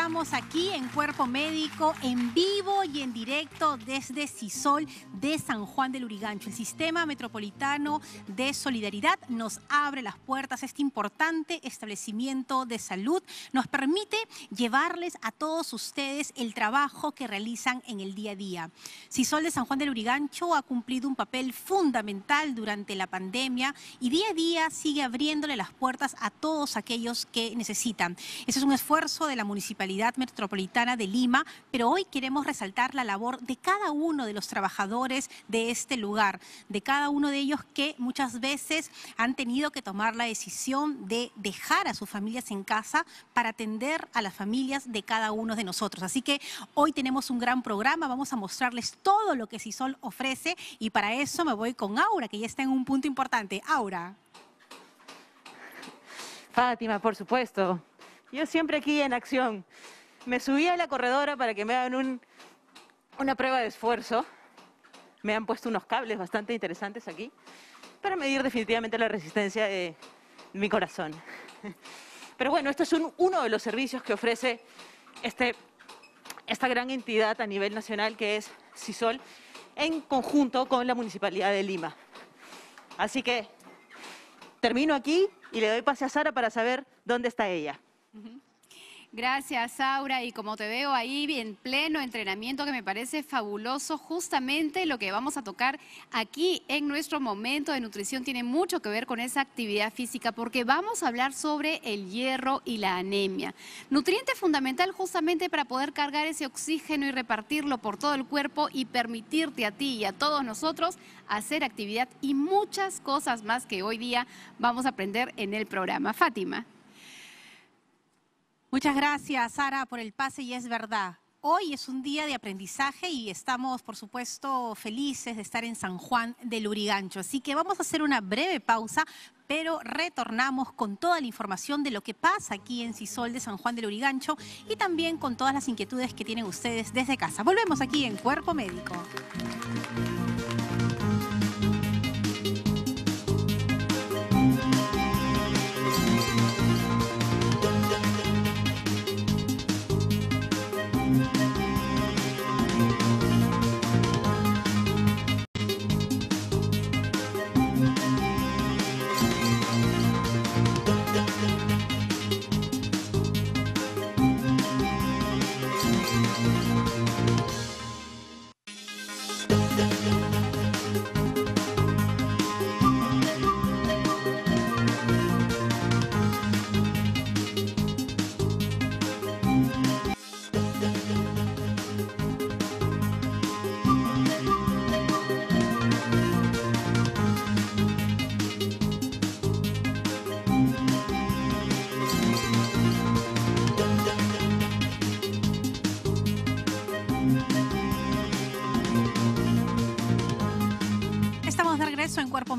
estamos aquí en Cuerpo Médico, en vivo y en directo desde CISOL de San Juan del Urigancho. El Sistema Metropolitano de Solidaridad nos abre las puertas. Este importante establecimiento de salud nos permite llevarles a todos ustedes el trabajo que realizan en el día a día. CISOL de San Juan del Urigancho ha cumplido un papel fundamental durante la pandemia y día a día sigue abriéndole las puertas a todos aquellos que necesitan. Ese es un esfuerzo de la municipalidad Metropolitana de Lima, pero hoy queremos resaltar la labor de cada uno de los trabajadores de este lugar, de cada uno de ellos que muchas veces han tenido que tomar la decisión de dejar a sus familias en casa para atender a las familias de cada uno de nosotros. Así que hoy tenemos un gran programa, vamos a mostrarles todo lo que Sisol ofrece y para eso me voy con Aura, que ya está en un punto importante. Aura. Fátima, por supuesto. Yo siempre aquí en acción. Me subí a la corredora para que me hagan una prueba de esfuerzo. Me han puesto unos cables bastante interesantes aquí para medir definitivamente la resistencia de mi corazón. Pero bueno, este es uno de los servicios que ofrece este, esta gran entidad a nivel nacional que es CISOL en conjunto con la Municipalidad de Lima. Así que termino aquí y le doy pase a Sara para saber dónde está ella. Gracias, Aura. Y como te veo ahí en pleno entrenamiento, que me parece fabuloso, justamente lo que vamos a tocar aquí en nuestro momento de nutrición tiene mucho que ver con esa actividad física, porque vamos a hablar sobre el hierro y la anemia. Nutriente fundamental justamente para poder cargar ese oxígeno y repartirlo por todo el cuerpo y permitirte a ti y a todos nosotros hacer actividad y muchas cosas más que hoy día vamos a aprender en el programa. Fátima. Muchas gracias, Sara, por el pase y es verdad. Hoy es un día de aprendizaje y estamos, por supuesto, felices de estar en San Juan del Urigancho. Así que vamos a hacer una breve pausa, pero retornamos con toda la información de lo que pasa aquí en Sisol de San Juan del Urigancho y también con todas las inquietudes que tienen ustedes desde casa. Volvemos aquí en Cuerpo Médico.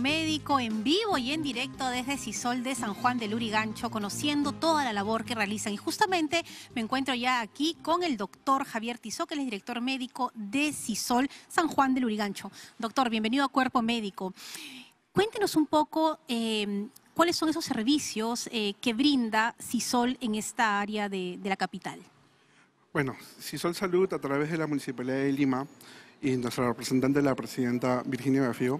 médico en vivo y en directo desde Cisol de San Juan del Urigancho, conociendo toda la labor que realizan. Y justamente me encuentro ya aquí con el doctor Javier Tizó, que es el director médico de Cisol San Juan del Urigancho. Doctor, bienvenido a Cuerpo Médico. Cuéntenos un poco em, cuáles son esos servicios eh, que brinda Cisol en esta área de, de la capital. Bueno, Cisol Salud, a través de la Municipalidad de Lima, y nuestra representante, la presidenta Virginia Bafío,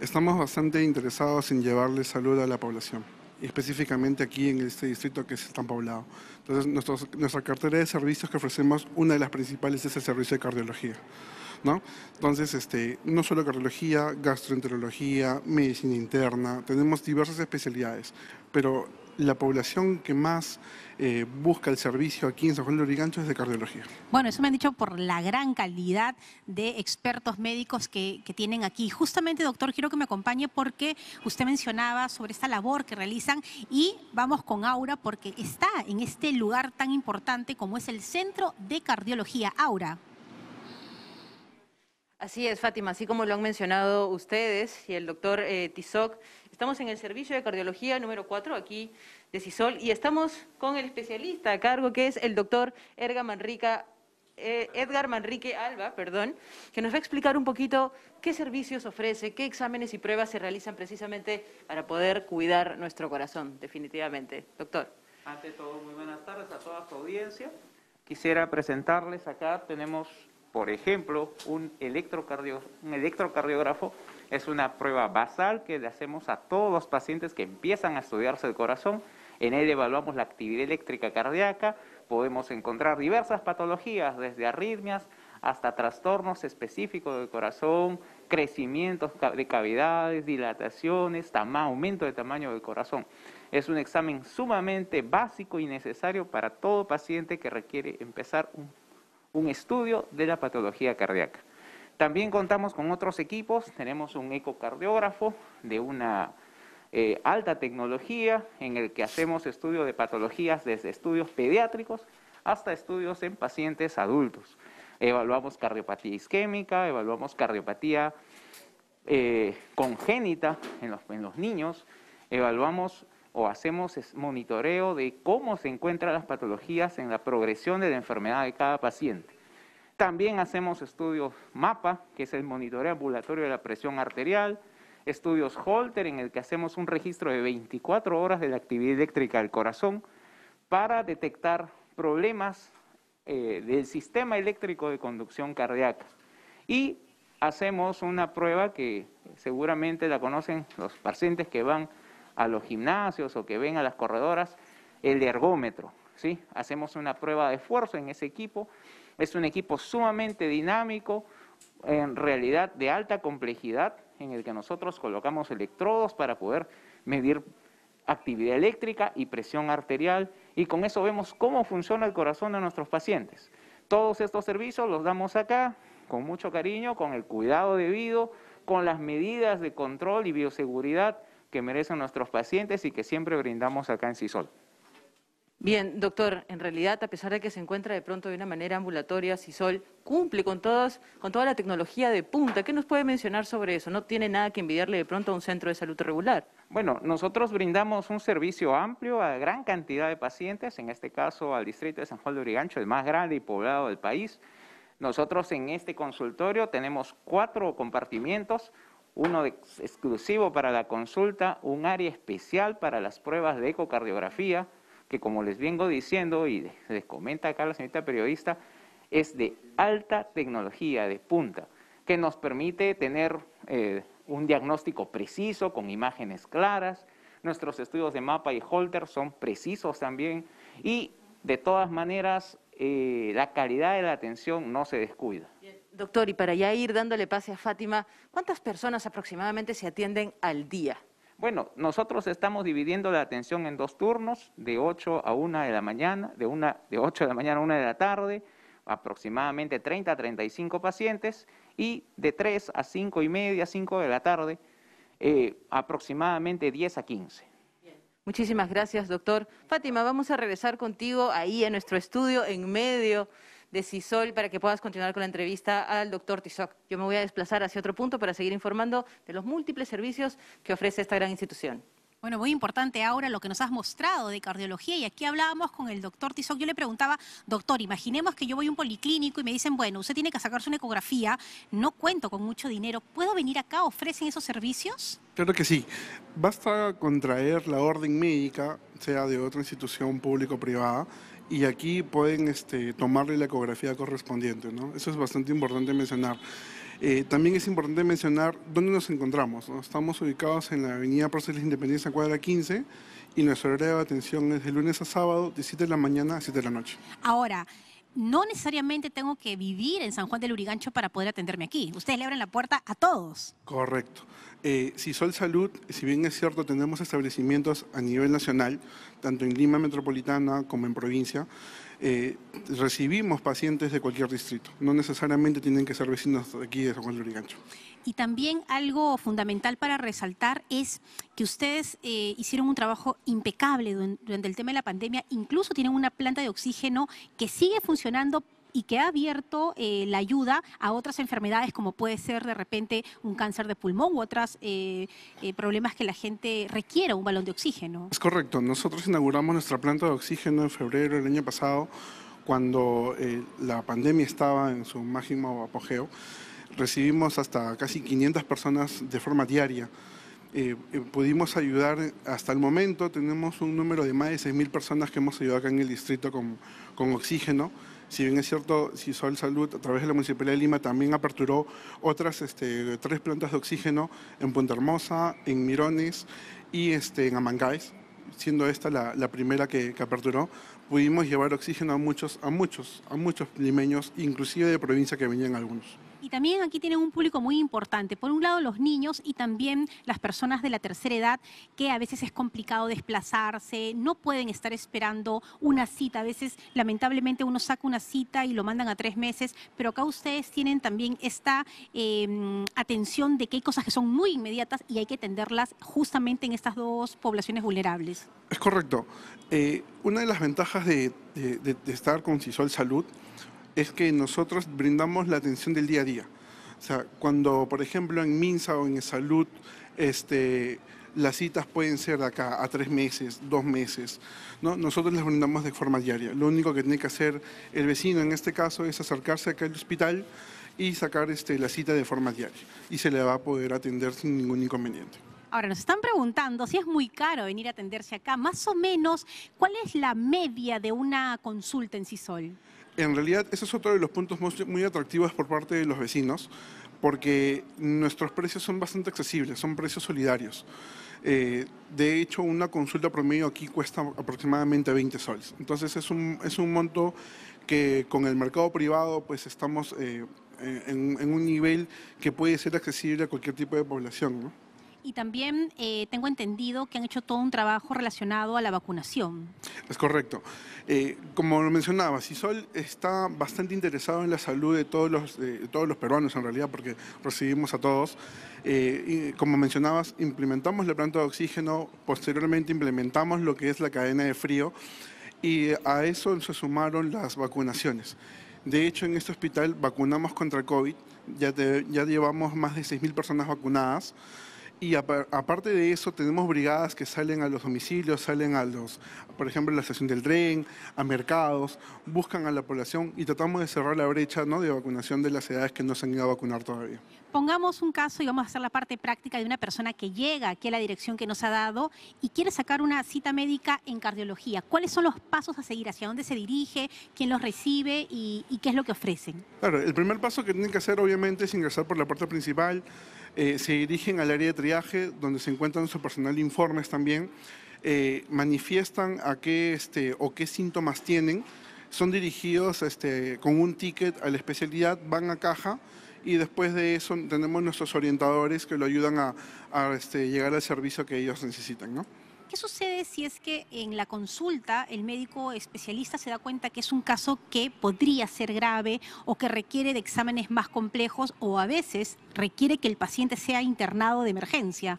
estamos bastante interesados en llevarle salud a la población, específicamente aquí en este distrito que es tan poblado. Entonces, nuestra cartera de servicios que ofrecemos, una de las principales es el servicio de cardiología. ¿No? Entonces, este, no solo cardiología, gastroenterología, medicina interna, tenemos diversas especialidades, pero la población que más eh, busca el servicio aquí en San Juan de es de cardiología. Bueno, eso me han dicho por la gran calidad de expertos médicos que, tienen aquí. Justamente, doctor, quiero que me acompañe porque usted mencionaba sobre esta labor que realizan y vamos con Aura porque está en este lugar tan importante como es el Centro de Cardiología. Aura. Así es, Fátima, así como lo han mencionado ustedes y el doctor eh, Tizoc, Estamos en el servicio de cardiología número 4 aquí de CISOL y estamos con el especialista a cargo que es el doctor eh, Edgar Manrique, Manrique Alba, perdón, que nos va a explicar un poquito qué servicios ofrece, qué exámenes y pruebas se realizan precisamente para poder cuidar nuestro corazón, definitivamente. Doctor. Ante todo, muy buenas tardes a toda su audiencia. Quisiera presentarles acá, tenemos por ejemplo, un, un electrocardiógrafo es una prueba basal que le hacemos a todos los pacientes que empiezan a estudiarse el corazón. En él evaluamos la actividad eléctrica cardíaca, podemos encontrar diversas patologías, desde arritmias hasta trastornos específicos del corazón, crecimientos de cavidades, dilataciones, aumento de tamaño del corazón. Es un examen sumamente básico y necesario para todo paciente que requiere empezar un un estudio de la patología cardíaca. También contamos con otros equipos, tenemos un ecocardiógrafo de una eh, alta tecnología en el que hacemos estudio de patologías desde estudios pediátricos hasta estudios en pacientes adultos. Evaluamos cardiopatía isquémica, evaluamos cardiopatía eh, congénita en los niños, evaluamos o hacemos monitoreo de cómo se encuentran las patologías en la progresión de la enfermedad de cada paciente. También hacemos estudios MAPA, que es el monitoreo ambulatorio de la presión arterial, estudios Holter, en el que hacemos un registro de 24 horas de la actividad eléctrica del corazón para detectar problemas eh, del sistema eléctrico de conducción cardíaca. Y hacemos una prueba que seguramente la conocen los pacientes que van a los gimnasios o que ven a las corredoras, el ergómetro. ¿sí? Hacemos una prueba de esfuerzo en ese equipo. Es un equipo sumamente dinámico, en realidad de alta complejidad, en el que nosotros colocamos electrodos para poder medir actividad eléctrica y presión arterial, y con eso vemos cómo funciona el corazón de nuestros pacientes. Todos estos servicios los damos acá con mucho cariño, con el cuidado debido, con las medidas de control y bioseguridad que merecen nuestros pacientes y que siempre brindamos acá en CISOL. Bien, doctor, en realidad, a pesar de que se encuentra de pronto de una manera ambulatoria, CISOL cumple con, con toda la tecnología de punta. ¿Qué nos puede mencionar sobre eso? No tiene nada que envidiarle de pronto a un centro de salud regular. Bueno, nosotros brindamos un servicio amplio a gran cantidad de pacientes, en este caso al distrito de San Juan de Urigancho, el más grande y poblado del país. Nosotros en este consultorio tenemos cuatro compartimientos, uno exclusivo para la consulta, un área especial para las pruebas de ecocardiografía, que como les vengo diciendo y les, comenta acá la señorita periodista, es de alta tecnología, de punta, que nos permite tener eh, un diagnóstico preciso, con imágenes claras. Nuestros estudios de mapa y holter son precisos también y de todas maneras eh, la calidad de la atención no se descuida. Doctor, y para ya ir dándole pase a Fátima, ¿cuántas personas aproximadamente se atienden al día? Bueno, nosotros estamos dividiendo la atención en dos turnos, de 8 a 1 de la mañana, de, 8 de la mañana a 1 de la tarde, aproximadamente 30 a 35 pacientes, y de 3 a 5 y media, 5 de la tarde, eh, aproximadamente 10 a 15. Muchísimas gracias, doctor. Fátima, vamos a regresar contigo ahí en nuestro estudio en medio de CISOL para que puedas continuar con la entrevista al doctor Tizoc. Yo me voy a desplazar hacia otro punto para seguir informando de los múltiples servicios que ofrece esta gran institución. Bueno, muy importante ahora lo que nos has mostrado de cardiología y aquí hablábamos con el doctor Tizoc. Yo le preguntaba, doctor, imaginemos que yo voy a un policlínico y me dicen, bueno, usted tiene que sacarse una ecografía, no cuento con mucho dinero, ¿puedo venir acá? ¿Ofrecen esos servicios? Claro que sí. Basta contraer la orden médica, sea de otra institución público o privada, y aquí pueden este, tomarle la ecografía correspondiente. ¿no? Eso es bastante importante mencionar. Eh, también es importante mencionar dónde nos encontramos. Estamos ubicados en la avenida la Independencia, cuadra 15, y nuestro horario de atención es de lunes a sábado, de 7 de la mañana a 7 de la noche. Ahora, no necesariamente tengo que vivir en San Juan del Urigancho para poder atenderme aquí. Ustedes le abren la puerta a todos. Correcto. Eh, si Sol Salud, si bien es cierto, tenemos establecimientos a nivel nacional, tanto en Lima metropolitana como en provincia. Eh, recibimos pacientes de cualquier distrito, no necesariamente tienen que ser vecinos de aquí de San Juan de Lurigancho. Y también algo fundamental para resaltar es que ustedes eh, hicieron un trabajo impecable durante el tema de la pandemia, incluso tienen una planta de oxígeno que sigue funcionando y que ha abierto eh, la ayuda a otras enfermedades como puede ser de repente un cáncer de pulmón u otros eh, eh, problemas que la gente requiera un balón de oxígeno. Es correcto, nosotros inauguramos nuestra planta de oxígeno en febrero del año pasado cuando la pandemia estaba en su máximo apogeo. Recibimos hasta casi 500 personas de forma diaria. pudimos ayudar hasta el momento, tenemos un número de más de 6.000 personas que hemos ayudado acá en el distrito con, con oxígeno si bien es cierto, Sisol Salud, a través de la Municipalidad de Lima, también aperturó otras este, tres plantas de oxígeno en Punta Hermosa, en Mirones y este, en Amangáis, siendo esta la, primera que, que, aperturó, pudimos llevar oxígeno a muchos, a muchos, a muchos limeños, inclusive de provincia que venían algunos. Y también aquí tienen un público muy importante. Por un lado, los niños y también las personas de la tercera edad, que a veces es complicado desplazarse, no pueden estar esperando una cita. A veces, lamentablemente, uno saca una cita y lo mandan a tres meses, pero acá ustedes tienen también esta em, atención de que hay cosas que son muy inmediatas y hay que atenderlas justamente en estas dos poblaciones vulnerables. Es correcto. Eh, una de las ventajas de, estar con CISOL Salud es que nosotros brindamos la atención del día a día. O sea, cuando, por ejemplo, en Minsa o en Salud, este, las citas pueden ser de acá a tres meses, dos meses. Nosotros las brindamos de forma diaria. Lo único que tiene que hacer el vecino en este caso es acercarse acá al hospital y sacar este, la cita de forma diaria. Y se le va a poder atender sin ningún inconveniente. Ahora, nos están preguntando si es muy caro venir a atenderse acá. Más o menos, ¿cuál es la media de una consulta en CISOL? en realidad ese es otro de los puntos muy atractivos por parte de los vecinos, porque nuestros precios son bastante accesibles, son precios solidarios. Eh, de hecho, una consulta promedio aquí cuesta aproximadamente 20 soles. Entonces es un, monto que con el mercado privado pues estamos eh, en, en, un nivel que puede ser accesible a cualquier tipo de población. ¿no? y también eh, tengo entendido que han hecho todo un trabajo relacionado a la vacunación. Es correcto. Eh, como lo mencionaba, CISOL está bastante interesado en la salud de todos los, todos los peruanos en realidad, porque recibimos a todos. Eh, y como mencionabas, implementamos la planta de oxígeno, posteriormente implementamos lo que es la cadena de frío y a eso se sumaron las vacunaciones. De hecho, en este hospital vacunamos contra COVID, ya, ya llevamos más de 6.000 personas vacunadas. Y aparte de eso, tenemos brigadas que salen a los domicilios, salen a los, por ejemplo, a la estación del tren, a mercados, buscan a la población y tratamos de cerrar la brecha ¿no? de vacunación de las edades que no se han ido a vacunar todavía. Pongamos un caso y vamos a hacer la parte práctica de una persona que llega aquí a la dirección que nos ha dado y quiere sacar una cita médica en cardiología. ¿Cuáles son los pasos a seguir? ¿Hacia dónde se dirige? ¿Quién los recibe? ¿Y, y qué es lo que ofrecen? Claro, el primer paso que tienen que hacer obviamente es ingresar por la puerta principal eh, se dirigen al área de triaje, donde se encuentran su personal de informes también, eh, manifiestan a qué este, o qué síntomas tienen, son dirigidos este, con un ticket a la especialidad, van a caja y después de eso tenemos nuestros orientadores que lo ayudan a, a este, llegar al servicio que ellos necesitan. ¿no? ¿Qué sucede si es que en la consulta el médico especialista se da cuenta que es un caso que podría ser grave o que requiere de exámenes más complejos o a veces requiere que el paciente sea internado de emergencia?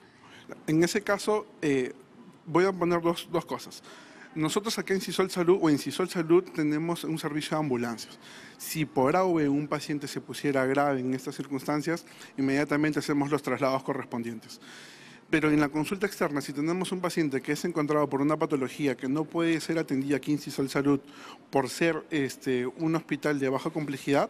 En ese caso, eh, voy a poner dos, cosas. Nosotros aquí en Cisol Salud o en Cisol Salud tenemos un servicio de ambulancias. Si por AV un paciente se pusiera grave en estas circunstancias, inmediatamente hacemos los traslados correspondientes. Pero en la consulta externa, si tenemos un paciente que es encontrado por una patología que no puede ser atendida aquí en CISOL Salud por ser este, un hospital de baja complejidad,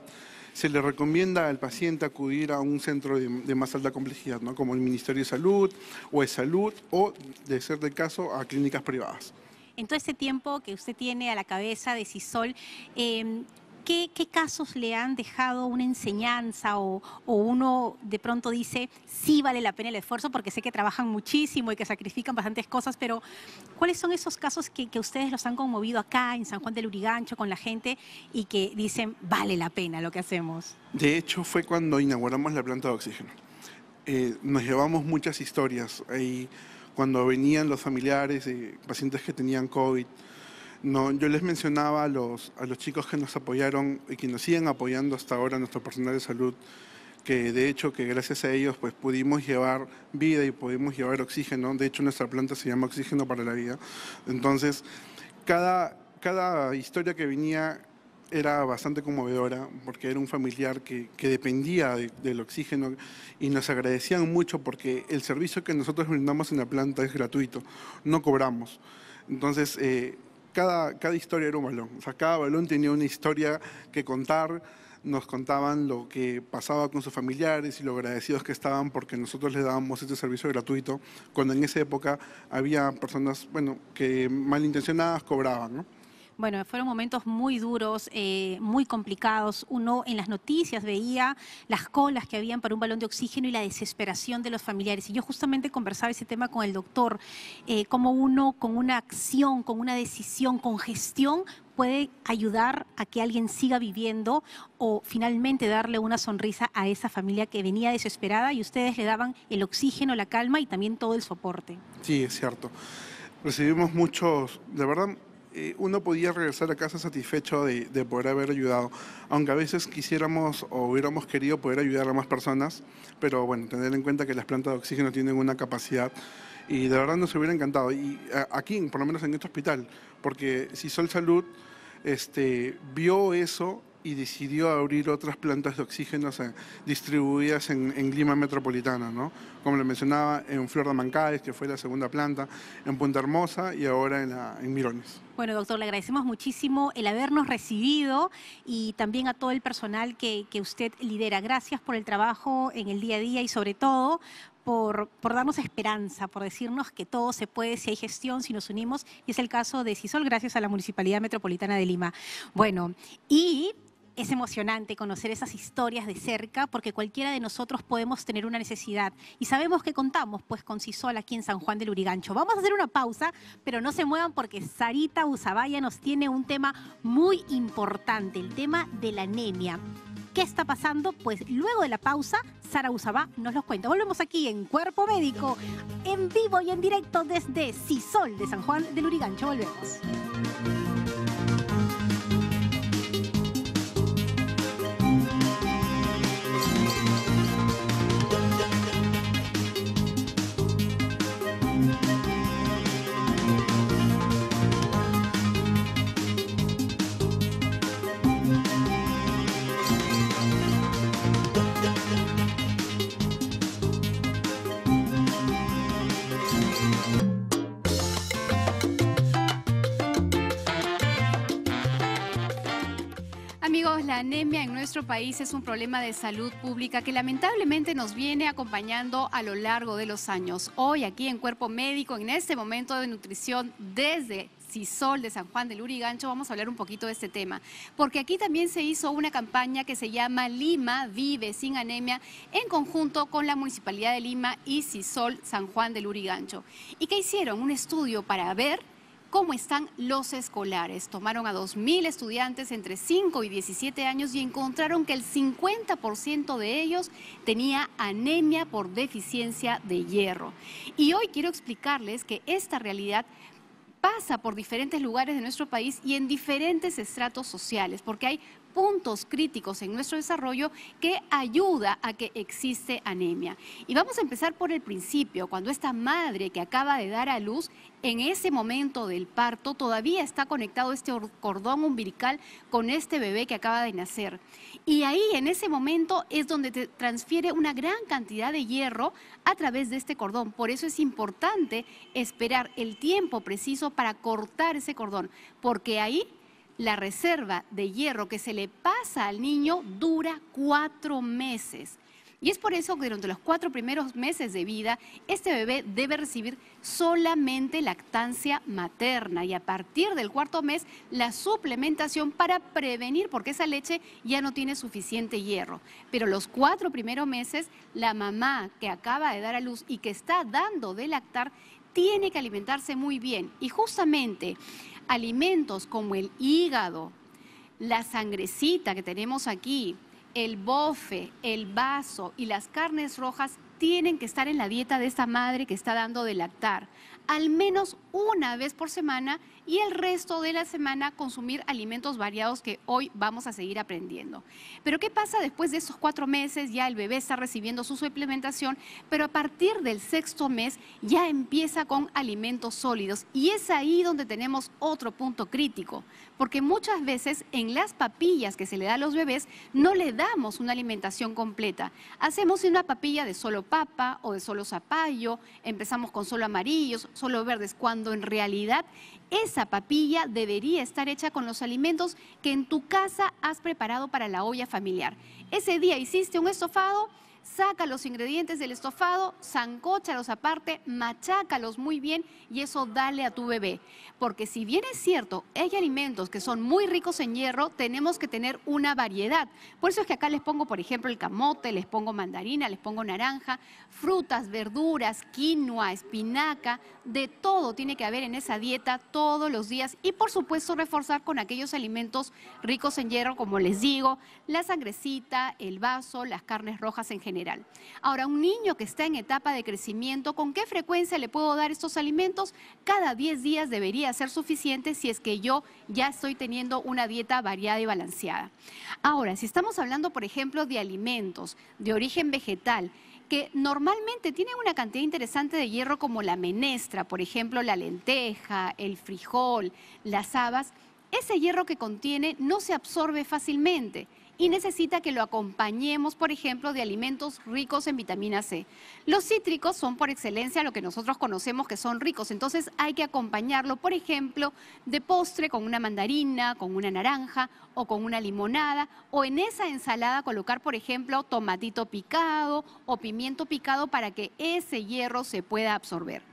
se le recomienda al paciente acudir a un centro de, más alta complejidad, como el Ministerio de Salud o de Salud o, de ser de caso, a clínicas privadas. En todo este tiempo que usted tiene a la cabeza de CISOL, em, ¿qué, casos le han dejado una enseñanza o, uno de pronto dice, sí vale la pena el esfuerzo porque sé que trabajan muchísimo y que sacrifican bastantes cosas, pero ¿cuáles son esos casos que, ustedes los han conmovido acá en San Juan del Urigancho con la gente y que dicen, vale la pena lo que hacemos? De hecho, fue cuando inauguramos la planta de oxígeno. Eh, nos llevamos muchas historias. Ahí, cuando venían los familiares, y pacientes que tenían COVID, no, yo les mencionaba a los, chicos que nos apoyaron y que nos siguen apoyando hasta ahora, nuestro personal de salud, que de hecho que gracias a ellos pues pudimos llevar vida y pudimos llevar oxígeno. De hecho nuestra planta se llama Oxígeno para la Vida. Entonces, cada, cada historia que venía era bastante conmovedora porque era un familiar que, dependía del oxígeno y nos agradecían mucho porque el servicio que nosotros brindamos en la planta es gratuito, no cobramos. Entonces, eh, cada, historia era un balón. O sea, cada balón tenía una historia que contar. Nos contaban lo que pasaba con sus familiares y lo agradecidos que estaban porque nosotros les dábamos este servicio gratuito, cuando en esa época había personas, bueno, que malintencionadas cobraban, ¿no? Bueno, fueron momentos muy duros, eh, muy complicados. Uno en las noticias veía las colas que habían para un balón de oxígeno y la desesperación de los familiares. Y yo justamente conversaba ese tema con el doctor, eh, cómo uno con una acción, con una decisión, con gestión puede ayudar a que alguien siga viviendo o finalmente darle una sonrisa a esa familia que venía desesperada y ustedes le daban el oxígeno, la calma y también todo el soporte. Sí, es cierto. Recibimos muchos, de verdad, eh, uno podía regresar a casa satisfecho de, poder haber ayudado, aunque a veces quisiéramos o hubiéramos querido poder ayudar a más personas, pero bueno, tener en cuenta que las plantas de oxígeno tienen una capacidad y de verdad nos hubiera encantado, y aquí, por lo menos en este hospital, porque si Sol Salud este, vio eso y decidió abrir otras plantas de oxígeno distribuidas en, Lima Metropolitana, ¿no? Como lo mencionaba, en Flor de Mancaes, que fue la segunda planta, en Punta Hermosa y ahora en, Mirones. Bueno, doctor, le agradecemos muchísimo el habernos recibido y también a todo el personal que, usted lidera. Gracias por el trabajo en el día a día y sobre todo por, por, darnos esperanza, por decirnos que todo se puede si hay gestión, si nos unimos. Y es el caso de CISOL, gracias a la Municipalidad Metropolitana de Lima. Bueno, y es emocionante conocer esas historias de cerca porque cualquiera de nosotros podemos tener una necesidad y sabemos que contamos pues con CISOL aquí en San Juan del Urigancho. Vamos a hacer una pausa, pero no se muevan porque Sarita Usabaya nos tiene un tema muy importante, el tema de la anemia. ¿Qué está pasando? Pues luego de la pausa, Sara Usabá nos los cuenta. Volvemos aquí en Cuerpo Médico, en vivo y en directo desde CISOL de San Juan del Urigancho. Volvemos. Amigos, la anemia en nuestro país es un problema de salud pública que lamentablemente nos viene acompañando a lo largo de los años. Hoy aquí en Cuerpo Médico, en este momento de nutrición desde Cisol de San Juan del Urigancho, vamos a hablar un poquito de este tema, porque aquí también se hizo una campaña que se llama Lima Vive sin Anemia en conjunto con la Municipalidad de Lima y Cisol San Juan del Urigancho. ¿Y qué hicieron? Un estudio para ver cómo están los escolares. Tomaron a 2.000 estudiantes entre 5 y 17 años y encontraron que el 50% de ellos tenía anemia por deficiencia de hierro. Y hoy quiero explicarles que esta realidad pasa por diferentes lugares de nuestro país y en diferentes estratos sociales, porque hay puntos críticos en nuestro desarrollo que ayuda a que existe anemia. Y vamos a empezar por el principio, cuando esta madre que acaba de dar a luz, en ese momento del parto todavía está conectado este cordón umbilical con este bebé que acaba de nacer. Y ahí en ese momento es donde te transfiere una gran cantidad de hierro a través de este cordón. Por eso es importante esperar el tiempo preciso para cortar ese cordón, porque ahí la reserva de hierro que se le pasa al niño dura cuatro meses. Y es por eso que durante los cuatro primeros meses de vida, este bebé debe recibir solamente lactancia materna y a partir del cuarto mes la suplementación para prevenir, porque esa leche ya no tiene suficiente hierro. Pero los cuatro primeros meses, la mamá que acaba de dar a luz y que está dando de lactar, tiene que alimentarse muy bien. Y justamente alimentos como el hígado, la sangrecita que tenemos aquí, el bofe, el vaso y las carnes rojas tienen que estar en la dieta de esta madre que está dando de lactar, al menos una vez por semana y el resto de la semana consumir alimentos variados que hoy vamos a seguir aprendiendo. Pero ¿qué pasa después de esos cuatro meses? Ya el bebé está recibiendo su suplementación, pero a partir del sexto mes ya empieza con alimentos sólidos y es ahí donde tenemos otro punto crítico, porque muchas veces en las papillas que se le da a los bebés no le damos una alimentación completa. Hacemos una papilla de solo papa o de solo zapallo, empezamos con solo amarillos, solo verdes, cuando en realidad esa papilla debería estar hecha con los alimentos que en tu casa has preparado para la olla familiar. Ese día hiciste un estofado saca los ingredientes del estofado, zancóchalos aparte, machácalos muy bien y eso dale a tu bebé. Porque si bien es cierto, hay alimentos que son muy ricos en hierro, tenemos que tener una variedad. Por eso es que acá les pongo, por ejemplo, el camote, les pongo mandarina, les pongo naranja, frutas, verduras, quinoa, espinaca, de todo tiene que haber en esa dieta todos los días y por supuesto reforzar con aquellos alimentos ricos en hierro, como les digo, la sangrecita, el vaso, las carnes rojas en general Ahora, un niño que está en etapa de crecimiento, ¿con qué frecuencia le puedo dar estos alimentos? Cada 10 días debería ser suficiente si es que yo ya estoy teniendo una dieta variada y balanceada. Ahora, si estamos hablando, por ejemplo, de alimentos de origen vegetal, que normalmente tienen una cantidad interesante de hierro como la menestra, por ejemplo, la lenteja, el frijol, las habas, ese hierro que contiene no se absorbe fácilmente y necesita que lo acompañemos, por ejemplo, de alimentos ricos en vitamina C. Los cítricos son por excelencia lo que nosotros conocemos que son ricos, entonces hay que acompañarlo, por ejemplo, de postre con una mandarina, con una naranja o con una limonada, o en esa ensalada colocar, por ejemplo, tomatito picado o pimiento picado para que ese hierro se pueda absorber.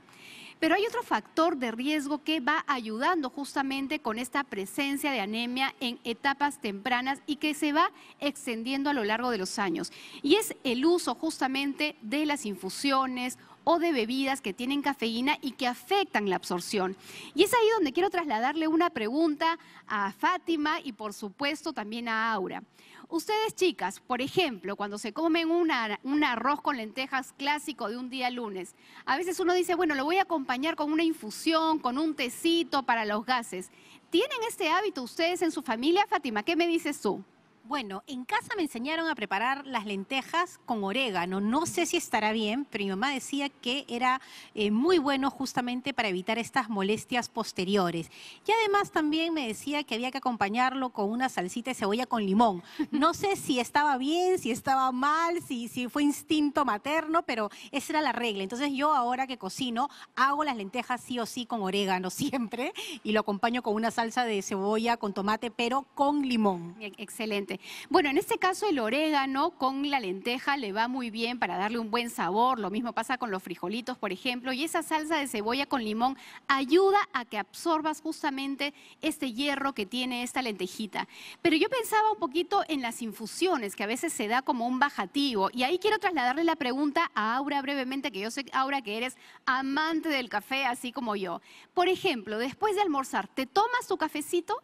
Pero hay otro factor de riesgo que va ayudando justamente con esta presencia de anemia en etapas tempranas y que se va extendiendo a lo largo de los años. Y es el uso justamente de las infusiones o de bebidas que tienen cafeína y que afectan la absorción. Y es ahí donde quiero trasladarle una pregunta a Fátima y por supuesto también a Aura. Ustedes chicas, por ejemplo, cuando se comen un arroz con lentejas clásico de un día lunes, a veces uno dice, bueno, lo voy a acompañar con una infusión, con un tecito para los gases. ¿Tienen este hábito ustedes en su familia, Fátima? ¿Qué me dices tú? Bueno, en casa me enseñaron a preparar las lentejas con orégano. No sé si estará bien, pero mi mamá decía que era eh, muy bueno justamente para evitar estas molestias posteriores. Y además también me decía que había que acompañarlo con una salsita de cebolla con limón. No sé si estaba bien, si estaba mal, si, si fue instinto materno, pero esa era la regla. Entonces yo ahora que cocino, hago las lentejas sí o sí con orégano siempre y lo acompaño con una salsa de cebolla, con tomate, pero con limón. excelente. Bueno, en este caso el orégano con la lenteja le va muy bien para darle un buen sabor. Lo mismo pasa con los frijolitos, por ejemplo. Y esa salsa de cebolla con limón ayuda a que absorbas justamente este hierro que tiene esta lentejita. Pero yo pensaba un poquito en las infusiones, que a veces se da como un bajativo. Y ahí quiero trasladarle la pregunta a Aura brevemente, que yo sé, Aura, que eres amante del café, así como yo. Por ejemplo, después de almorzar, ¿te tomas tu cafecito?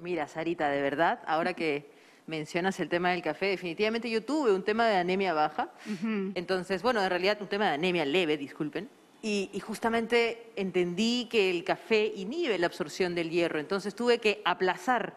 Mira, Sarita, de verdad, ahora que mencionas el tema del café, definitivamente yo tuve un tema de anemia baja. Entonces, bueno, en realidad un tema de anemia leve, disculpen. Y, y, justamente entendí que el café inhibe la absorción del hierro, entonces tuve que aplazar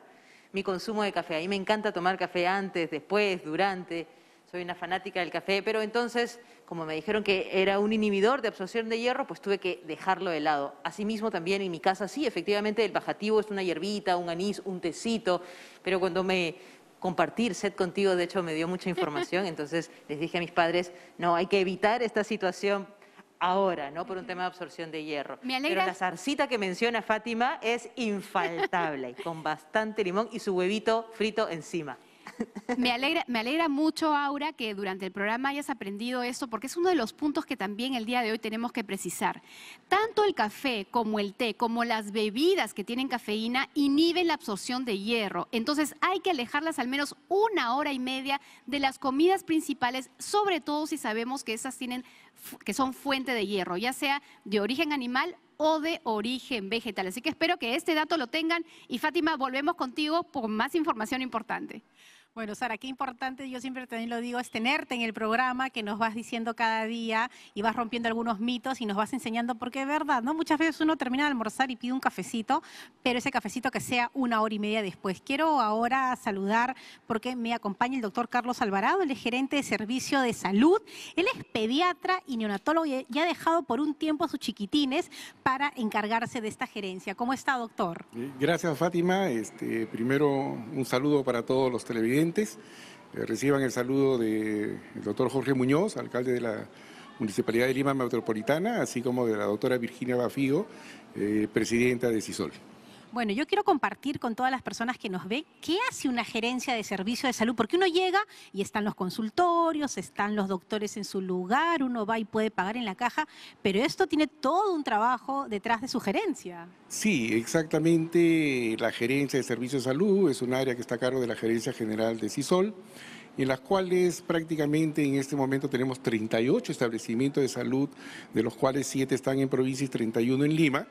mi consumo de café. A mí me encanta tomar café antes, después, durante soy una fanática del café, pero entonces, como me dijeron que era un inhibidor de absorción de hierro, pues tuve que dejarlo de lado. Asimismo, también en mi casa, sí, efectivamente, el bajativo es una hierbita, un anís, un tecito, pero cuando me compartir set contigo, de hecho, me dio mucha información, entonces les dije a mis padres, no, hay que evitar esta situación ahora, ¿no? Por un tema de absorción de hierro. Pero la zarcita que menciona Fátima es infaltable, con bastante limón y su huevito frito encima. Me alegra, mucho, Aura, que durante el programa hayas aprendido esto, porque es uno de los puntos que también el día de hoy tenemos que precisar. Tanto el café como el té, como las bebidas que tienen cafeína, inhiben la absorción de hierro. Entonces hay que alejarlas al menos una hora y media de las comidas principales, sobre todo si sabemos que esas tienen que son fuente de hierro, ya sea de origen animal o de origen vegetal. Así que espero que este dato lo tengan y Fátima, volvemos contigo por más información importante. Bueno, Sara, qué importante, yo siempre también lo digo, es tenerte en el programa que nos vas diciendo cada día y vas rompiendo algunos mitos y nos vas enseñando, porque es verdad, ¿no? Muchas veces uno termina de almorzar y pide un cafecito, pero ese cafecito que sea una hora y media después. Quiero ahora saludar, porque me acompaña el doctor Carlos Alvarado, el gerente de servicio de salud, él es pediatra y neonatólogo y ha dejado por un tiempo a sus chiquitines para encargarse de esta gerencia. ¿Cómo está, doctor? Gracias, Fátima. Este, primero, un saludo para todos los televidentes eh, reciban el saludo del doctor Jorge Muñoz, alcalde de la Municipalidad de Lima Metropolitana, así como de la doctora Virginia Bafío, eh, presidenta de CISOL. Bueno, yo quiero compartir con todas las personas que nos ven qué hace una gerencia de servicio de salud, porque uno llega y están los consultorios, están los doctores en su lugar, uno va y puede pagar en la caja, pero esto tiene todo un trabajo detrás de su gerencia. Sí, exactamente. La gerencia de servicio de salud es un área que está a cargo de la gerencia general de CISOL en las cuales prácticamente en este momento tenemos 38 establecimientos de salud, de los cuales 7 están en provincia y 31 en Lima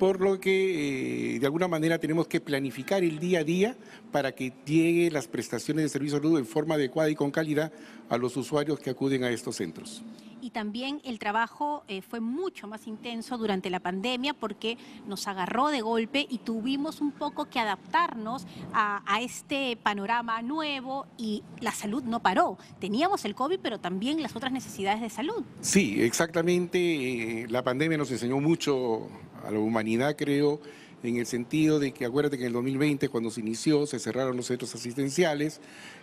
por lo que eh, de alguna manera tenemos que planificar el día a día para que llegue las prestaciones de servicio de salud en forma adecuada y con calidad a los usuarios que acuden a estos centros y también el trabajo eh, fue mucho más intenso durante la pandemia porque nos agarró de golpe y tuvimos un poco que adaptarnos a, este panorama nuevo y la salud no paró. Teníamos el COVID, pero también las otras necesidades de salud. Sí, exactamente. Eh, la pandemia nos enseñó mucho a la humanidad, creo, en el sentido de que acuérdate que en el 2020 cuando se inició se cerraron los centros asistenciales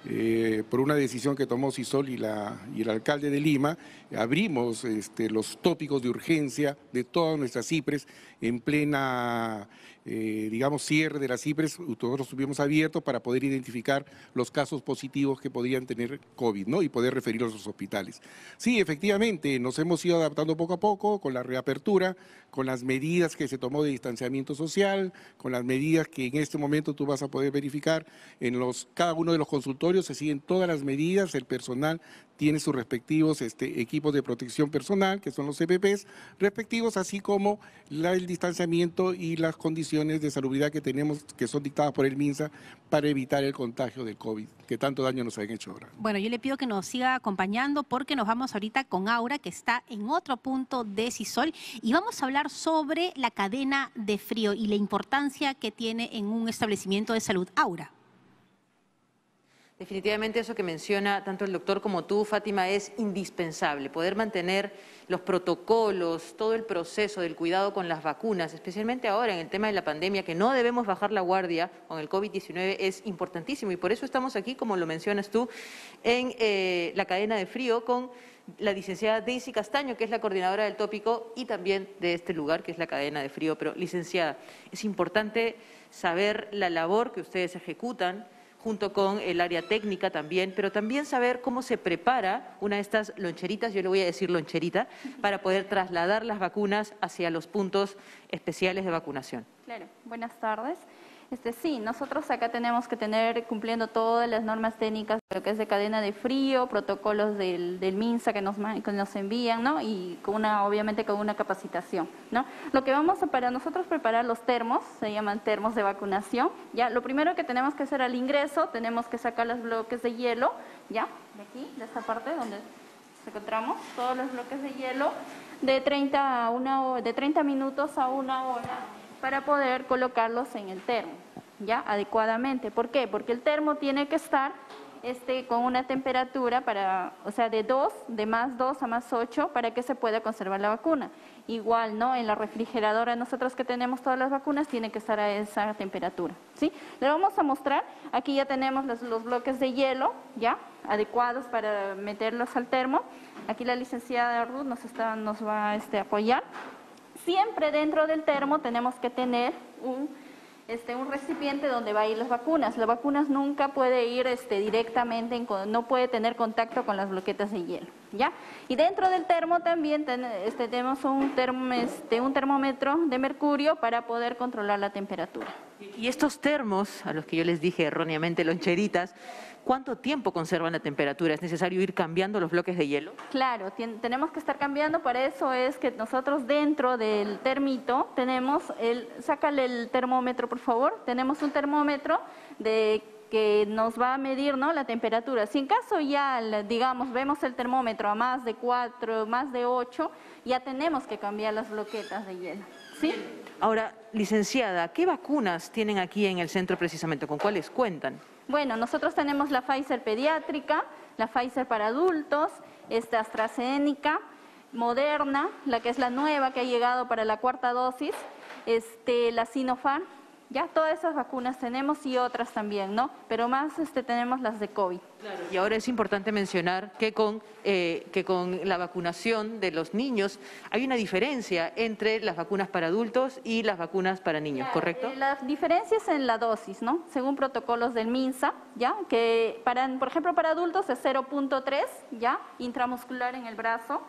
eh, por una decisión que tomó Sisol y, la, y el alcalde de Lima, abrimos este, los tópicos de urgencia de todas nuestras CIPRES en plena, eh, digamos, cierre de las cipres nosotros estuvimos abiertos para poder identificar los casos positivos que podrían tener COVID, ¿no? Y poder referirlos a los hospitales. Sí, efectivamente, nos hemos ido adaptando poco a poco con la reapertura, con las medidas que se tomó de distanciamiento social, con las medidas que en este momento tú vas a poder verificar en los, cada uno de los consultorios, se siguen todas las medidas, el personal tiene sus respectivos este, equipos de protección personal, que son los EPPs respectivos, así como el distanciamiento y las condiciones de salubridad que tenemos, que son dictadas por el MINSA, para evitar el contagio del COVID, que tanto daño nos han hecho ahora. Bueno, yo le pido que nos siga acompañando porque nos vamos ahorita con Aura, que está en otro punto de Cisol, y vamos a hablar sobre la cadena de frío y la importancia que tiene en un establecimiento de salud. Aura. Definitivamente eso que menciona tanto el doctor como tú, Fátima, es indispensable. Poder mantener los protocolos, todo el proceso del cuidado con las vacunas, especialmente ahora en el tema de la pandemia, que no debemos bajar la guardia con el COVID-19, es importantísimo. Y por eso estamos aquí, como lo mencionas tú, en eh, la cadena de frío con la licenciada Daisy Castaño, que es la coordinadora del tópico, y también de este lugar, que es la cadena de frío. Pero, licenciada, es importante saber la labor que ustedes ejecutan junto con el área técnica también, pero también saber cómo se prepara una de estas loncheritas, yo le voy a decir loncherita, para poder trasladar las vacunas hacia los puntos especiales de vacunación. Claro, buenas tardes. Este, sí, nosotros acá tenemos que tener cumpliendo todas las normas técnicas, lo que es de cadena de frío, protocolos del, MINSA que nos, nos envían, ¿no? Y con una, obviamente con una capacitación, ¿no? Lo que vamos a, para nosotros preparar los termos, se llaman termos de vacunación, ¿ya? Lo primero que tenemos que hacer al ingreso, tenemos que sacar los bloques de hielo, ¿ya? De aquí, de esta parte donde encontramos, todos los bloques de hielo, de 30, a una, de 30 minutos a una hora para poder colocarlos en el termo, ¿ya? Adecuadamente. ¿Por qué? Porque el termo tiene que estar este, con una temperatura para, o sea, de 2, de más 2 a más 8 para que se pueda conservar la vacuna. Igual, ¿no? En la refrigeradora nosotros que tenemos todas las vacunas tiene que estar a esa temperatura, ¿sí? Le vamos a mostrar, aquí ya tenemos los, bloques de hielo, ¿ya? Adecuados para meterlos al termo. Aquí la licenciada Ruth nos, nos va este, a apoyar. Siempre dentro del termo tenemos que tener un, este, un recipiente donde va a ir las vacunas. Las vacunas nunca puede ir este, directamente, en, no puede tener contacto con las bloquetas de hielo. ¿ya? Y dentro del termo también este, tenemos un, termo este, un termómetro de mercurio para poder controlar la temperatura. Y estos termos, a los que yo les dije erróneamente loncheritas, ¿Cuánto tiempo conservan la temperatura? ¿Es necesario ir cambiando los bloques de hielo? Claro, tenemos que estar cambiando, para eso es que nosotros dentro del termito tenemos el, sácale el termómetro por favor, tenemos un termómetro de que nos va a medir ¿no? la temperatura. Si en caso ya, digamos, vemos el termómetro a más de 4, más de 8, ya tenemos que cambiar las bloquetas de hielo. Ahora, licenciada, ¿qué vacunas tienen aquí en el centro precisamente? ¿Con cuáles cuentan? Bueno, nosotros tenemos la Pfizer pediátrica, la Pfizer para adultos, esta AstraZeneca, Moderna, la que es la nueva que ha llegado para la cuarta dosis, este, la Sinopharm ya todas esas vacunas tenemos y otras también, ¿no? Pero más este, tenemos las de COVID. Claro. Y ahora es importante mencionar que con, eh, que con la vacunación de los niños hay una diferencia entre las vacunas para adultos y las vacunas para niños, ¿correcto? Eh, la diferencia es en la dosis, ¿no? Según protocolos del MINSA, ¿ya? Que, para, por ejemplo, para adultos es 0.3, ¿ya? Intramuscular en el brazo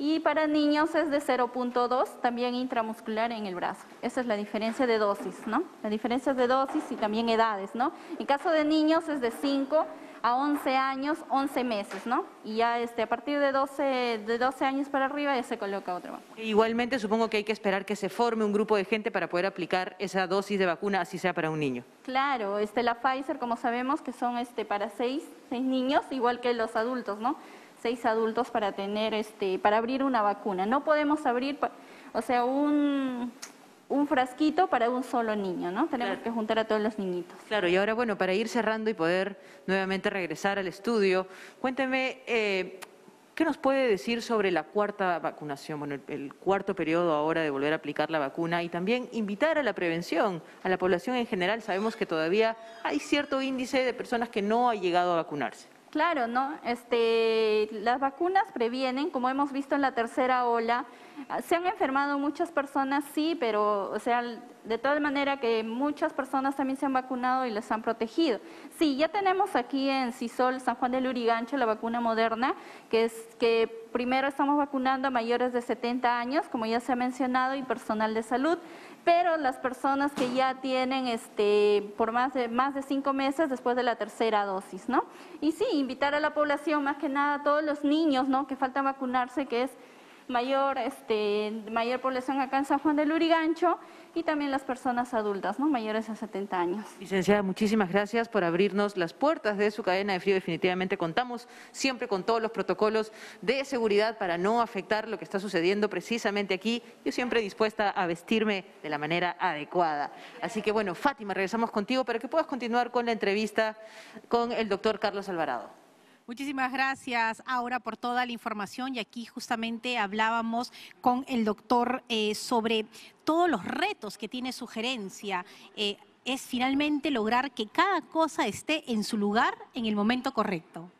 y para niños es de 0.2, también intramuscular en el brazo. Esa es la diferencia de dosis, ¿no? La diferencia de dosis y también edades, ¿no? En caso de niños es de 5 a 11 años, 11 meses, ¿no? Y ya este, a partir de 12, de 12 años para arriba ya se coloca otra vacuna. Igualmente supongo que hay que esperar que se forme un grupo de gente para poder aplicar esa dosis de vacuna, así sea para un niño. Claro, este, la Pfizer, como sabemos, que son este, para 6, 6 niños, igual que los adultos, ¿no? seis adultos para tener, este, para abrir una vacuna. No podemos abrir, o sea, un, frasquito para un solo niño, ¿no? Tenemos que juntar a todos los niñitos. Claro, y ahora, bueno, para ir cerrando y poder nuevamente regresar al estudio, cuénteme, eh, ¿qué nos puede decir sobre la cuarta vacunación, bueno, el, el, cuarto periodo ahora de volver a aplicar la vacuna y también invitar a la prevención, a la población en general? Sabemos que todavía hay cierto índice de personas que no ha llegado a vacunarse. Claro, ¿no? Este, las vacunas previenen, como hemos visto en la tercera ola, ah, se han enfermado muchas personas, sí, pero, o sea, de todas manera que muchas personas también se han vacunado y les han protegido. Sí, ya tenemos aquí en Sisol, San Juan del Urigancho, la vacuna moderna, que es que primero estamos vacunando a mayores de 70 años, como ya se ha mencionado, y personal de salud pero las personas que ya tienen este, por más de, más de cinco meses después de la tercera dosis, ¿no? Y sí, invitar a la población, más que nada a todos los niños, ¿no? Que falta vacunarse, que es mayor, este, mayor población acá en San Juan del Urigancho, y también las personas adultas, ¿no? mayores a 70 años. Licenciada, muchísimas gracias por abrirnos las puertas de su cadena de frío. Definitivamente contamos siempre con todos los protocolos de seguridad para no afectar lo que está sucediendo precisamente aquí. Yo siempre dispuesta a vestirme de la manera adecuada. Así que bueno, Fátima, regresamos contigo para que puedas continuar con la entrevista con el doctor Carlos Alvarado. Muchísimas gracias, Aura, por toda la información. Y aquí justamente hablábamos con el doctor eh, sobre todos los retos que tiene su gerencia. Eh, es finalmente lograr que cada cosa esté en su lugar en el momento correcto.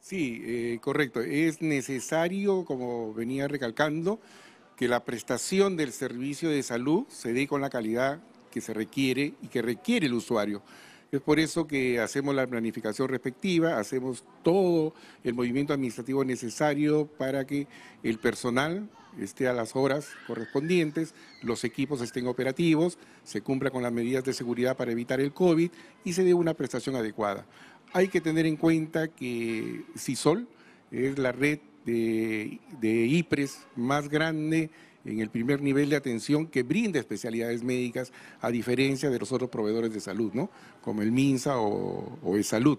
Sí, eh, correcto. Es necesario, como venía recalcando, que la prestación del servicio de salud se dé con la calidad que se requiere y que requiere el usuario. Es por eso que hacemos la planificación respectiva, hacemos todo el movimiento administrativo necesario para que el personal esté a las horas correspondientes, los equipos estén operativos, se cumpla con las medidas de seguridad para evitar el COVID y se dé una prestación adecuada. Hay que tener en cuenta que CISOL es la red de, de IPRES más grande en el primer nivel de atención que brinda especialidades médicas, a diferencia de los otros proveedores de salud, Como el MINSA o, o el Salud.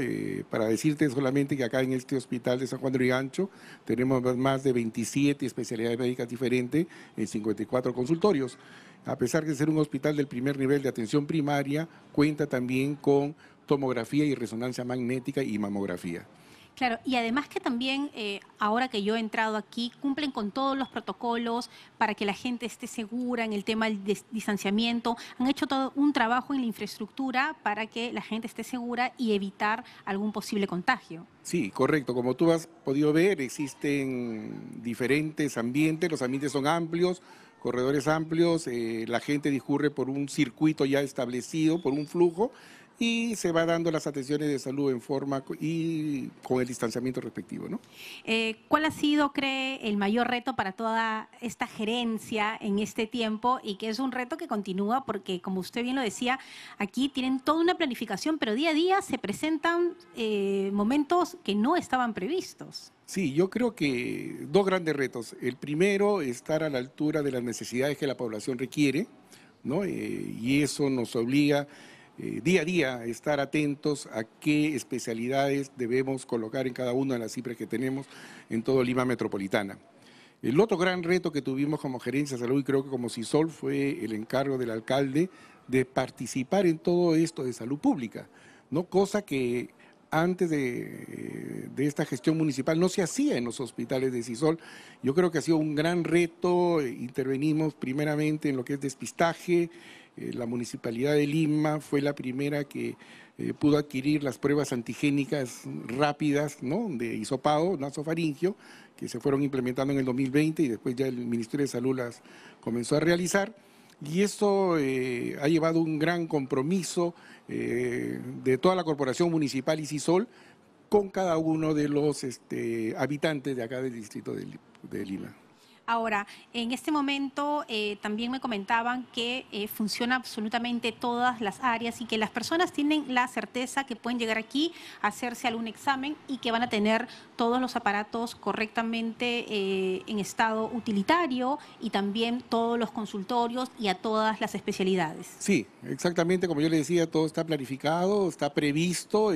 Eh, para decirte solamente que acá en este hospital de San Juan de Rigancho tenemos más de 27 especialidades médicas diferentes en 54 consultorios. A pesar de ser un hospital del primer nivel de atención primaria, cuenta también con tomografía y resonancia magnética y mamografía. Claro, y además que también, eh, ahora que yo he entrado aquí, cumplen con todos los protocolos para que la gente esté segura en el tema del distanciamiento. Han hecho todo un trabajo en la infraestructura para que la gente esté segura y evitar algún posible contagio. Sí, correcto. Como tú has podido ver, existen diferentes ambientes, los ambientes son amplios, corredores amplios, eh, la gente discurre por un circuito ya establecido, por un flujo y se va dando las atenciones de salud en forma y con el distanciamiento respectivo. ¿no? Eh, ¿Cuál ha sido, cree, el mayor reto para toda esta gerencia en este tiempo y que es un reto que continúa porque, como usted bien lo decía, aquí tienen toda una planificación, pero día a día se presentan eh, momentos que no estaban previstos? Sí, yo creo que dos grandes retos. El primero, estar a la altura de las necesidades que la población requiere, ¿no? Eh, y eso nos obliga eh, día a día estar atentos a qué especialidades debemos colocar en cada una de las cifras que tenemos en todo Lima Metropolitana. El otro gran reto que tuvimos como Gerencia de Salud y creo que como CISOL fue el encargo del alcalde de participar en todo esto de salud pública, ¿no? cosa que antes de, eh, de, esta gestión municipal no se hacía en los hospitales de CISOL. Yo creo que ha sido un gran reto. Eh, intervenimos primeramente en lo que es despistaje, eh, la Municipalidad de Lima fue la primera que eh, pudo adquirir las pruebas antigénicas rápidas ¿no? de hisopado, nasofaringio, que se fueron implementando en el 2020 y después ya el Ministerio de Salud las comenzó a realizar. Y esto eh, ha llevado un gran compromiso de toda la Corporación Municipal y CISOL con cada uno de los este, habitantes de acá del distrito de Lima. Ahora, en este momento eh, también me comentaban que eh, funciona absolutamente todas las áreas y que las personas tienen la certeza que pueden llegar aquí, a hacerse algún examen y que van a tener todos los aparatos correctamente eh, en estado utilitario y también todos los consultorios y a todas las especialidades. Sí, exactamente como yo le decía, todo está planificado, está previsto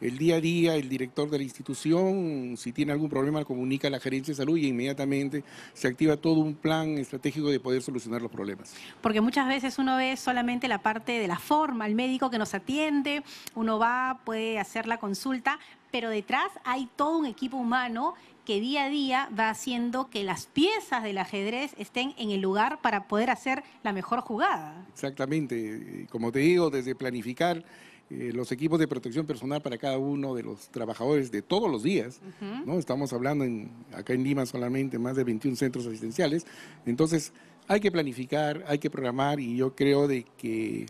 el día a día, el director de la institución, si tiene algún problema, comunica a la gerencia de salud y inmediatamente se activa todo un plan estratégico de poder solucionar los problemas. Porque muchas veces uno ve solamente la parte de la forma, el médico que nos atiende, uno va, puede hacer la consulta, pero detrás hay todo un equipo humano que día a día va haciendo que las piezas del ajedrez estén en el lugar para poder hacer la mejor jugada. Exactamente, como te digo, desde planificar eh, los equipos de protección personal para cada uno de los trabajadores de todos los días, ¿no? Estamos hablando en, acá en Lima solamente más de 21 centros asistenciales. Entonces, hay que planificar, hay que programar y yo creo de que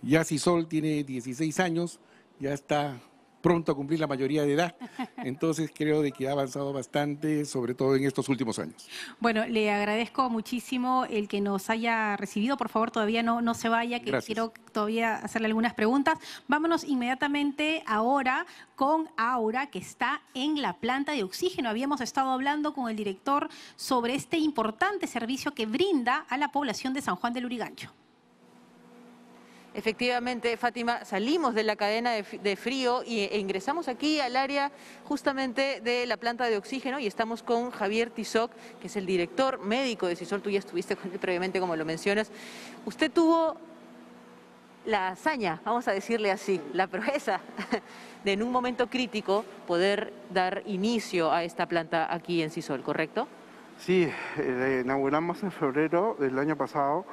ya si Sol tiene 16 años, ya está pronto a cumplir la mayoría de edad. Entonces creo de que ha avanzado bastante, sobre todo en estos últimos años. Bueno, le agradezco muchísimo el que nos haya recibido. Por favor, todavía no, no se vaya, que quiero todavía hacerle algunas preguntas. Vámonos inmediatamente ahora con Aura, que está en la planta de oxígeno. Habíamos estado hablando con el director sobre este importante servicio que brinda a la población de San Juan del Urigancho. Efectivamente, Fátima, salimos de la cadena de, frío e ingresamos aquí al área justamente de la planta de oxígeno y estamos con Javier Tizoc, que es el director médico de CISOL. Tú ya estuviste con él previamente, como lo mencionas. Usted tuvo la hazaña, vamos a decirle así, la proeza de en un momento crítico poder dar inicio a esta planta aquí en CISOL, ¿correcto? Sí, eh, la inauguramos en febrero del año pasado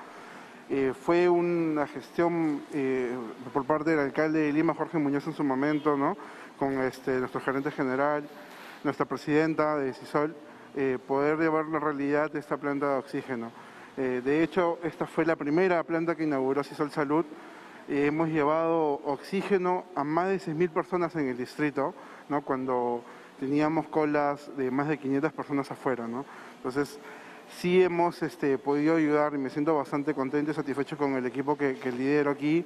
eh, fue una gestión eh, por parte del alcalde de Lima, Jorge Muñoz, en su momento, ¿no? con este, nuestro gerente general, nuestra presidenta de CISOL, eh, poder llevar la realidad de esta planta de oxígeno. de hecho, esta fue la primera planta que inauguró CISOL Salud. hemos llevado oxígeno a más de 6.000 personas en el distrito, ¿no? cuando teníamos colas de más de 500 personas afuera. ¿no? Entonces, sí hemos este, podido ayudar y me siento bastante contento y satisfecho con el equipo que, que lidero aquí,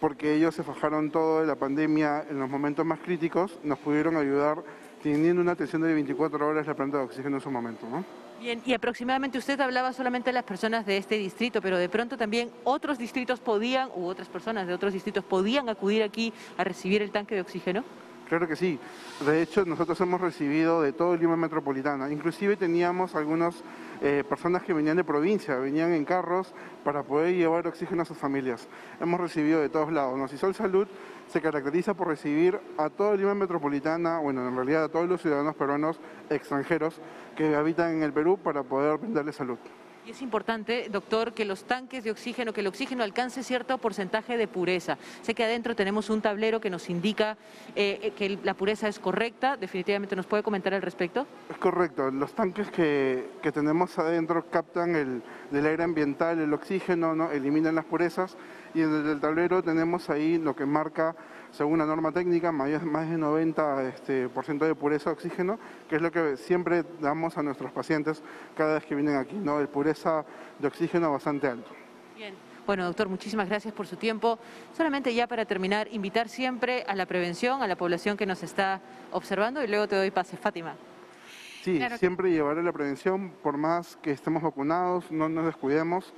porque ellos se fajaron todo de la pandemia en los momentos más críticos, nos pudieron ayudar teniendo una atención de 24 horas la planta de oxígeno en su momento. ¿no? Bien, y aproximadamente usted hablaba solamente de las personas de este distrito, pero de pronto también otros distritos podían, u otras personas de otros distritos podían acudir aquí a recibir el tanque de oxígeno. Claro que sí. De hecho, nosotros hemos recibido de todo Lima Metropolitana. Inclusive teníamos algunas eh, personas que venían de provincia, venían en carros para poder llevar oxígeno a sus familias. Hemos recibido de todos lados. Sol Salud se caracteriza por recibir a todo Lima Metropolitana, bueno, en realidad a todos los ciudadanos peruanos extranjeros que habitan en el Perú para poder brindarle salud. Y es importante, doctor, que los tanques de oxígeno, que el oxígeno alcance cierto porcentaje de pureza. Sé que adentro tenemos un tablero que nos indica eh, eh, que la pureza es correcta. Definitivamente, ¿nos puede comentar al respecto? Es correcto. Los tanques que, tenemos adentro captan el, aire ambiental, el oxígeno, ¿no? eliminan las purezas y en el tablero tenemos ahí lo que marca, según la norma técnica, más, más de 90% este, de pureza de oxígeno, que es lo que siempre damos a nuestros pacientes cada vez que vienen aquí, ¿no? El pureza de oxígeno bastante alto. Bien. Bueno, doctor, muchísimas gracias por su tiempo. Solamente ya para terminar, invitar siempre a la prevención, a la población que nos está observando y luego te doy pase, Fátima. Sí, siempre llevaré la prevención, por más que estemos vacunados, no nos descuidemos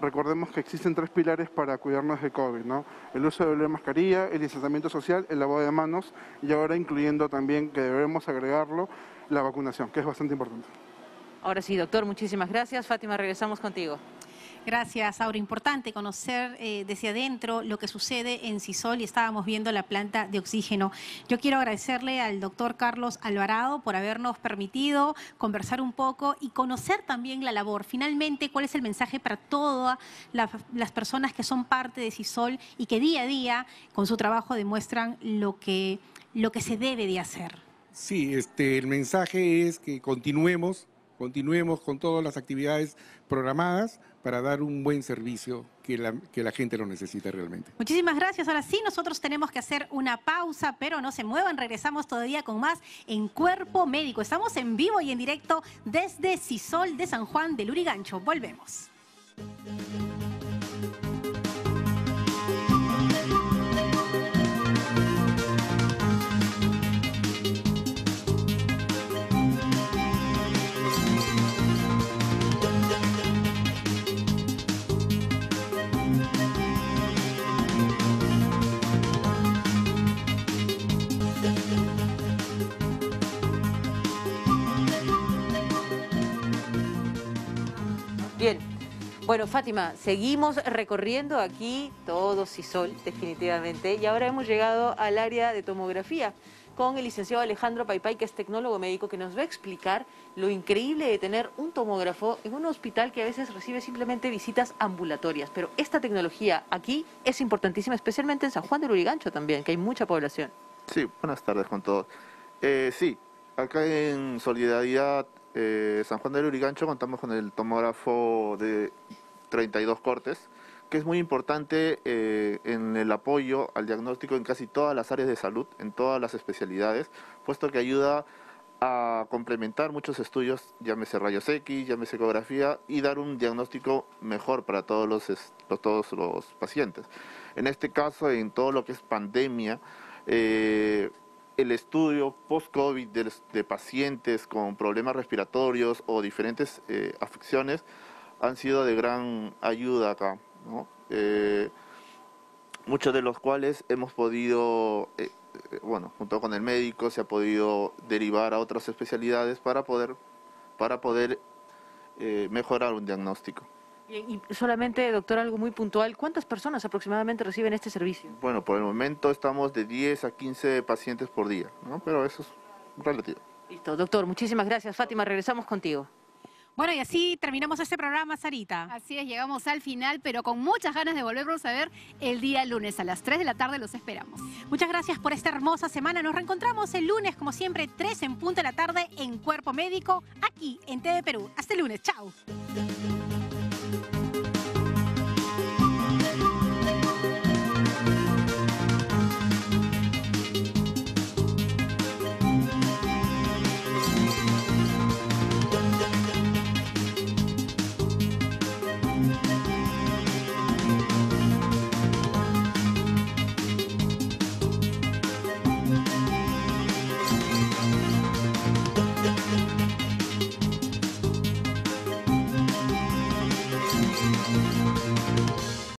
recordemos que existen tres pilares para cuidarnos de COVID, ¿no? El uso de la mascarilla, el distanciamiento social, el lavado de manos y ahora incluyendo también, que debemos agregarlo, la vacunación, que es bastante importante. Ahora sí, doctor, muchísimas gracias. Fátima, regresamos contigo. Gracias, Aura. Importante conocer eh, desde adentro lo que sucede en CISOL y estábamos viendo la planta de oxígeno. Yo quiero agradecerle al doctor Carlos Alvarado por habernos permitido conversar un poco y conocer también la labor. Finalmente, ¿cuál es el mensaje para todas las personas que son parte de CISOL y que día a día con su trabajo demuestran lo que, lo que se debe de hacer? Sí, este, el mensaje es que continuemos, continuemos con todas las actividades programadas para dar un buen servicio que la, que la, gente lo necesita realmente. Muchísimas gracias. Ahora sí, nosotros tenemos que hacer una pausa, pero no se muevan, regresamos todavía con más en Cuerpo Médico. Estamos en vivo y en directo desde Sisol de San Juan del Lurigancho. Volvemos. Bueno, Fátima, seguimos recorriendo aquí todo sol definitivamente, y ahora hemos llegado al área de tomografía con el licenciado Alejandro Paipay, que es tecnólogo médico, que nos va a explicar lo increíble de tener un tomógrafo en un hospital que a veces recibe simplemente visitas ambulatorias. Pero esta tecnología aquí es importantísima, especialmente en San Juan de Lurigancho también, que hay mucha población. Sí, buenas tardes con todos. Eh, sí, acá en Solidaridad eh, San Juan de Lurigancho contamos con el tomógrafo de 32 cortes, que es muy importante eh, en el apoyo al diagnóstico en casi todas las áreas de salud, en todas las especialidades, puesto que ayuda a complementar muchos estudios, llámese rayos X, llámese ecografía, y dar un diagnóstico mejor para todos los, todos los pacientes. En este caso, en todo lo que es pandemia, eh, el estudio post-COVID de, pacientes con problemas respiratorios o diferentes eh, afecciones, han sido de gran ayuda acá, eh, muchos de los cuales hemos podido, eh, eh, bueno, junto con el médico se ha podido derivar a otras especialidades para poder, para poder mejorar un diagnóstico. Y, solamente, doctor, algo muy puntual, ¿cuántas personas aproximadamente reciben este servicio? Bueno, por el momento estamos de 10 a 15 pacientes por día, ¿no? pero eso es relativo. Listo, doctor, muchísimas gracias. Fátima, regresamos contigo. Bueno, y así terminamos este programa, Sarita. Así es, llegamos al final, pero con muchas ganas de volvernos a ver el día lunes a las 3 de la tarde. Los esperamos. Muchas gracias por esta hermosa semana. Nos reencontramos el lunes, como siempre, 3 en punto de la tarde en Cuerpo Médico, aquí en TV Perú. Hasta el lunes. Chao.